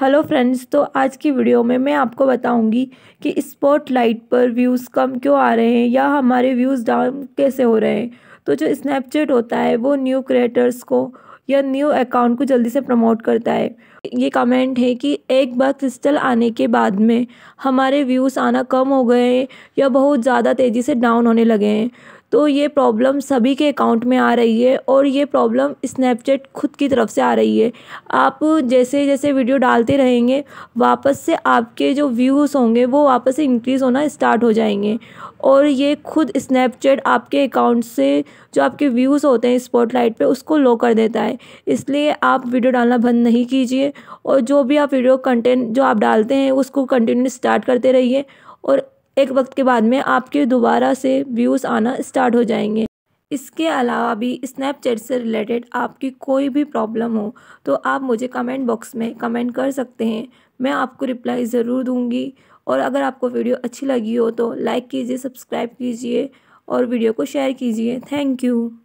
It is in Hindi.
हेलो फ्रेंड्स तो आज की वीडियो में मैं आपको बताऊंगी कि स्पॉटलाइट पर व्यूज़ कम क्यों आ रहे हैं या हमारे व्यूज़ डाउन कैसे हो रहे हैं तो जो स्नैपचैट होता है वो न्यू क्रिएटर्स को या न्यू अकाउंट को जल्दी से प्रमोट करता है ये कमेंट है कि एक बार क्रिस्टल आने के बाद में हमारे व्यूज़ आना कम हो गए हैं या बहुत ज़्यादा तेज़ी से डाउन होने लगे हैं तो ये प्रॉब्लम सभी के अकाउंट में आ रही है और ये प्रॉब्लम स्नैपचैट खुद की तरफ से आ रही है आप जैसे जैसे वीडियो डालते रहेंगे वापस से आपके जो व्यूज़ होंगे वो वापस से इंक्रीज़ होना स्टार्ट हो जाएंगे और ये खुद स्नैपचैट आपके अकाउंट से जो आपके व्यूज़ होते हैं स्पॉटलाइट पे उसको लो कर देता है इसलिए आप वीडियो डालना बंद नहीं कीजिए और जो भी आप वीडियो कंटेंट जो आप डालते हैं उसको कंटिन्यू स्टार्ट करते रहिए और एक वक्त के बाद में आपके दोबारा से व्यूज़ आना स्टार्ट हो जाएंगे इसके अलावा भी स्नैपचैट से रिलेटेड आपकी कोई भी प्रॉब्लम हो तो आप मुझे कमेंट बॉक्स में कमेंट कर सकते हैं मैं आपको रिप्लाई ज़रूर दूंगी और अगर आपको वीडियो अच्छी लगी हो तो लाइक कीजिए सब्सक्राइब कीजिए और वीडियो को शेयर कीजिए थैंक यू